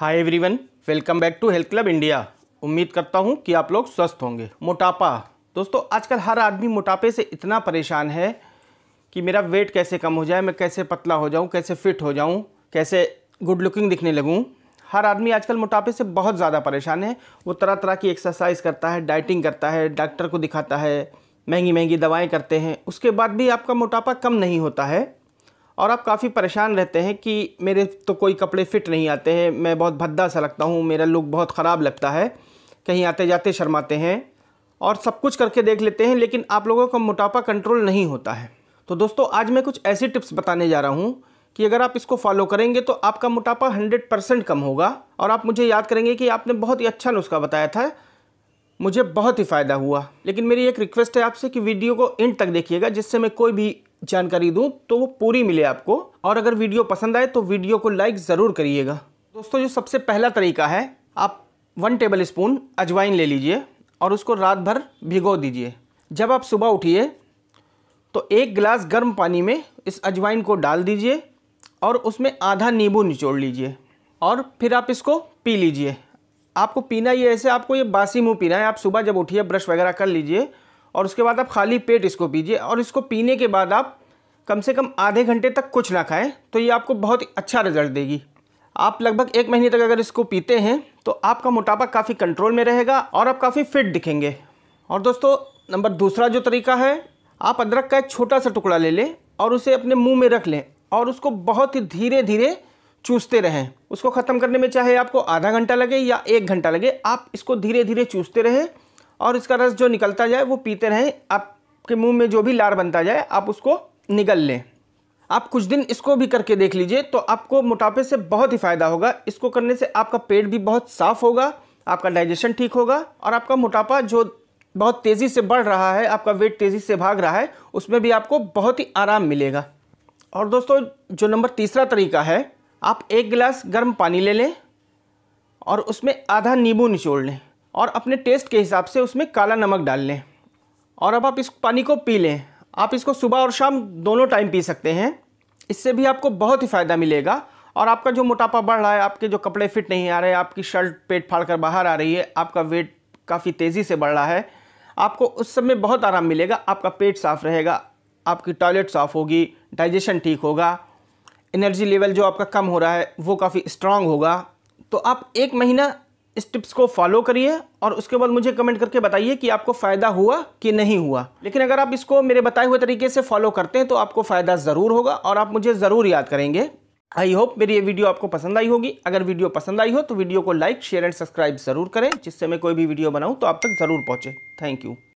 hi everyone welcome back to health club India उम्मीद करता हूँ कि आप लोग स्वस्थ होंगे मोटापा दोस्तों आजकल हर आदमी मोटापे से इतना परेशान है कि मेरा वेट कैसे कम हो जाए मैं कैसे पतला हो जाऊँ कैसे फिट हो जाऊँ कैसे गुड लुकिंग दिखने लगूँ हर आदमी आजकल मोटापे से बहुत ज़्यादा परेशान है वो तरह तरह की एक्सरसाइज करता है डाइटिंग करता है डॉक्टर को दिखाता है महंगी महंगी दवाएं करते हैं उसके बाद भी आपका मोटापा कम नहीं होता है और आप काफ़ी परेशान रहते हैं कि मेरे तो कोई कपड़े फिट नहीं आते हैं मैं बहुत भद्दा सा लगता हूँ मेरा लुक बहुत ख़राब लगता है कहीं आते जाते शर्माते हैं और सब कुछ करके देख लेते हैं लेकिन आप लोगों का मोटापा कंट्रोल नहीं होता है तो दोस्तों आज मैं कुछ ऐसी टिप्स बताने जा रहा हूँ कि अगर आप इसको फॉलो करेंगे तो आपका मोटापा 100 परसेंट कम होगा और आप मुझे याद करेंगे कि आपने बहुत ही अच्छा नुस्खा बताया था मुझे बहुत ही फ़ायदा हुआ लेकिन मेरी एक रिक्वेस्ट है आपसे कि वीडियो को एंड तक देखिएगा जिससे मैं कोई भी जानकारी दूँ तो वो पूरी मिले आपको और अगर वीडियो पसंद आए तो वीडियो को लाइक ज़रूर करिएगा दोस्तों जो सबसे पहला तरीका है आप वन टेबल स्पून अजवाइन ले लीजिए और उसको रात भर भिगो दीजिए जब आप सुबह उठिए तो एक गिलास गर्म पानी में इस अजवाइन को डाल दीजिए और उसमें आधा नींबू निचोड़ लीजिए और फिर आप इसको पी लीजिए आपको पीना ये ऐसे आपको ये बासी मुँह पीना है आप सुबह जब उठिए ब्रश वगैरह कर लीजिए और उसके बाद आप खाली पेट इसको पीजिए और इसको पीने के बाद आप कम से कम आधे घंटे तक कुछ ना खाएं तो ये आपको बहुत अच्छा रिजल्ट देगी आप लगभग एक महीने तक अगर इसको पीते हैं तो आपका मोटापा काफ़ी कंट्रोल में रहेगा और आप काफ़ी फिट दिखेंगे और दोस्तों नंबर दूसरा जो तरीका है आप अदरक का एक छोटा सा टुकड़ा ले लें और उसे अपने मुंह में रख लें और उसको बहुत ही धीरे धीरे चूसते रहें उसको ख़त्म करने में चाहे आपको आधा घंटा लगे या एक घंटा लगे आप इसको धीरे धीरे चूसते रहें और इसका रस जो निकलता जाए वो पीते रहें आपके मुंह में जो भी लार बनता जाए आप उसको निगल लें आप कुछ दिन इसको भी करके देख लीजिए तो आपको मोटापे से बहुत ही फ़ायदा होगा इसको करने से आपका पेट भी बहुत साफ़ होगा आपका डाइजेशन ठीक होगा और आपका मोटापा जो बहुत तेज़ी से बढ़ रहा है आपका वेट तेज़ी से भाग रहा है उसमें भी आपको बहुत ही आराम मिलेगा और दोस्तों जो नंबर तीसरा तरीका है आप एक गिलास गर्म पानी ले लें और उसमें आधा नींबू निचोड़ लें और अपने टेस्ट के हिसाब से उसमें काला नमक डाल लें और अब आप इस पानी को पी लें आप इसको सुबह और शाम दोनों टाइम पी सकते हैं इससे भी आपको बहुत ही फ़ायदा मिलेगा और आपका जो मोटापा बढ़ रहा है आपके जो कपड़े फिट नहीं आ रहे आपकी शर्ट पेट फाड़ कर बाहर आ रही है आपका वेट काफ़ी तेज़ी से बढ़ रहा है आपको उस सब में बहुत आराम मिलेगा आपका पेट साफ़ रहेगा आपकी टॉयलेट साफ़ होगी डाइजेशन ठीक होगा एनर्जी लेवल जो आपका कम हो रहा है वो काफ़ी स्ट्रांग होगा तो आप एक महीना इस टिप्स को फॉलो करिए और उसके बाद मुझे कमेंट करके बताइए कि आपको फ़ायदा हुआ कि नहीं हुआ लेकिन अगर आप इसको मेरे बताए हुए तरीके से फॉलो करते हैं तो आपको फ़ायदा ज़रूर होगा और आप मुझे ज़रूर याद करेंगे आई होप मेरी ये वीडियो आपको पसंद आई होगी अगर वीडियो पसंद आई हो तो वीडियो को लाइक शेयर एंड सब्सक्राइब ज़रूर करें जिससे मैं कोई भी वीडियो बनाऊँ तो आप तक ज़रूर पहुँचे थैंक यू